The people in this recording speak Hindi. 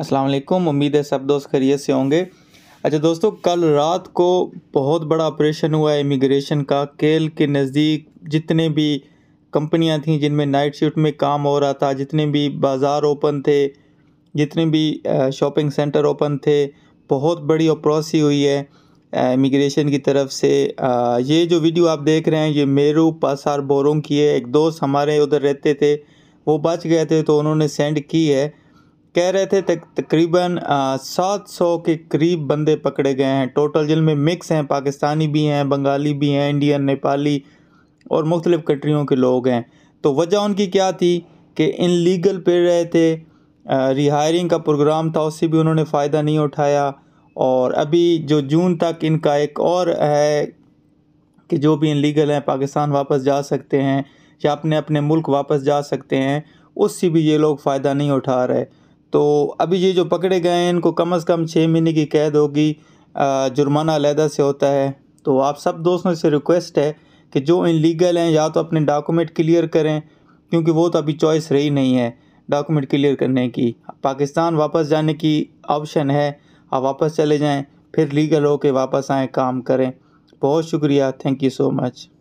अस्सलाम वालेकुम उम्मीद है सब दोस्त खरीत से होंगे अच्छा दोस्तों कल रात को बहुत बड़ा ऑपरेशन हुआ है इमिग्रेशन का केल के नज़दीक जितने भी कंपनियां थीं जिनमें नाइट शिफ्ट में काम हो रहा था जितने भी बाज़ार ओपन थे जितने भी शॉपिंग सेंटर ओपन थे बहुत बड़ी अप्रोसी हुई है इमिग्रेशन की तरफ से ये जो वीडियो आप देख रहे हैं ये मेरू पासार बोरों की है एक दोस्त हमारे उधर रहते थे वो बच गए थे तो उन्होंने सेंड की है कह रहे थे तक, तकरीबन सात सौ के करीब बंदे पकड़े गए हैं टोटल जिनमें मिक्स हैं पाकिस्तानी भी हैं बंगाली भी हैं इंडियन नेपाली और मुख्तलिफ़ कंट्रियों के लोग हैं तो वजह उनकी क्या थी कि इन लीगल पे रहे थे रिहायरिंग का प्रोग्राम था उससे भी उन्होंने फ़ायदा नहीं उठाया और अभी जो जून तक इनका एक और है कि जो भी इन लीगल हैं पाकिस्तान वापस जा सकते हैं या अपने अपने मुल्क वापस जा सकते हैं उससे भी ये लोग फ़ायदा नहीं उठा रहे तो अभी ये जो पकड़े गए हैं इनको कम अज़ कम छः महीने की कैद होगी जुर्माना अलहदा से होता है तो आप सब दोस्तों से रिक्वेस्ट है कि जो लीगल हैं या तो अपने डॉक्यूमेंट क्लियर करें क्योंकि वो तो अभी चॉइस रही नहीं है डॉक्यूमेंट क्लियर करने की पाकिस्तान वापस जाने की ऑप्शन है आप वापस चले जाएं फिर लीगल होकर वापस आएँ काम करें बहुत शुक्रिया थैंक यू सो मच